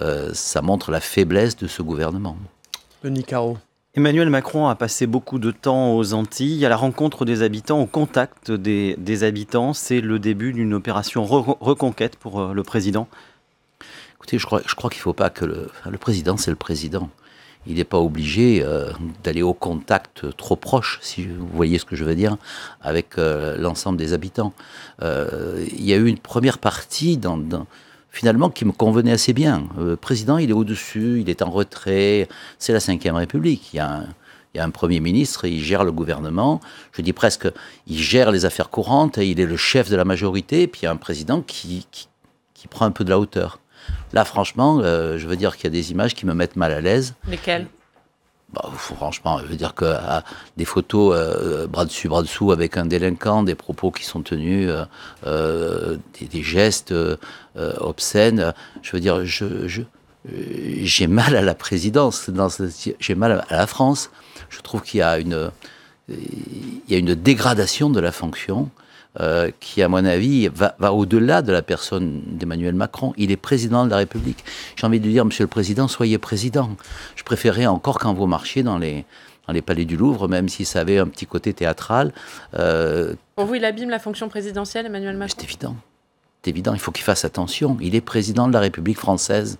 Euh, ça montre la faiblesse de ce gouvernement. Le Nicaro. Emmanuel Macron a passé beaucoup de temps aux Antilles, à la rencontre des habitants, au contact des, habitants. C'est le début d'une opération reconquête pour euh, le président. Écoutez, je crois, je crois qu'il ne faut pas que le, le président, c'est le président. Il n'est pas obligé euh, d'aller au contact trop proche, si vous voyez ce que je veux dire, avec l'ensemble des habitants. il y a eu une première partie dans finalement qui me convenait assez bien. Le euh, président, il est au-dessus, il est en retrait, c'est la Ve République. Il y a un, Premier ministre, il gère le gouvernement, je dis presque, il gère les affaires courantes, et il est le chef de la majorité, puis il y a un président qui, qui, prend un peu de la hauteur. Là, franchement, euh, je veux dire qu'il y a des images qui me mettent mal à l'aise. Lesquelles bah, franchement, je veux dire que euh, des photos euh, euh, bras dessus, bras dessous avec un délinquant, des propos qui sont tenus, des, gestes obscènes, je veux dire, j'ai mal à la présidence, j'ai mal à la France. Je trouve qu'il il y a une dégradation de la fonction euh, qui, à mon avis, va, au-delà de la personne d'Emmanuel Macron. Il est président de la République. J'ai envie de dire, Monsieur le Président, soyez président. Je préférais encore quand vous marchiez dans les, dans les palais du Louvre, même si ça avait un petit côté théâtral. Euh, Pour vous, il abîme la fonction présidentielle, Emmanuel Macron C'est évident. C'est évident, il faut qu'il fasse attention. Il est président de la République française.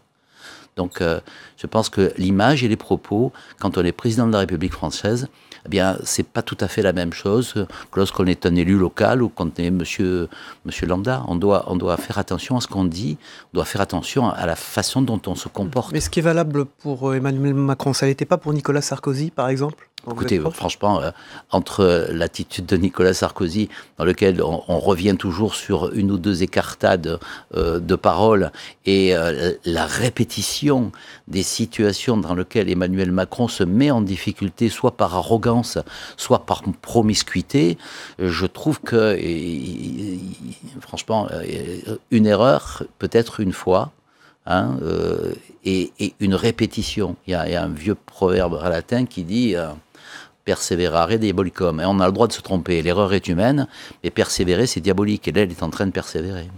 Donc, euh, je pense que l'image et les propos, quand on est président de la République française, eh bien, c'est pas tout à fait la même chose que lorsqu'on est un élu local ou quand on est monsieur, Lambda. On doit, on doit faire attention à ce qu'on dit, on doit faire attention à la façon dont on se comporte. Mais ce qui est valable pour euh, Emmanuel Macron, ça n'était pas pour Nicolas Sarkozy, par exemple Écoutez, franchement, euh, entre euh, l'attitude de Nicolas Sarkozy, dans lequel on, revient toujours sur une ou deux écartades euh, de paroles, et la répétition des situations dans lesquelles Emmanuel Macron se met en difficulté, soit par arrogance, soit par promiscuité, je trouve que, franchement, une erreur, peut-être une fois, Hein, euh, et, une répétition. Il y, a, un vieux proverbe latin qui dit euh, Perseverare diabolicum. Et on a le droit de se tromper. L'erreur est humaine, mais persévérer, c'est diabolique. Et là, elle est en train de persévérer.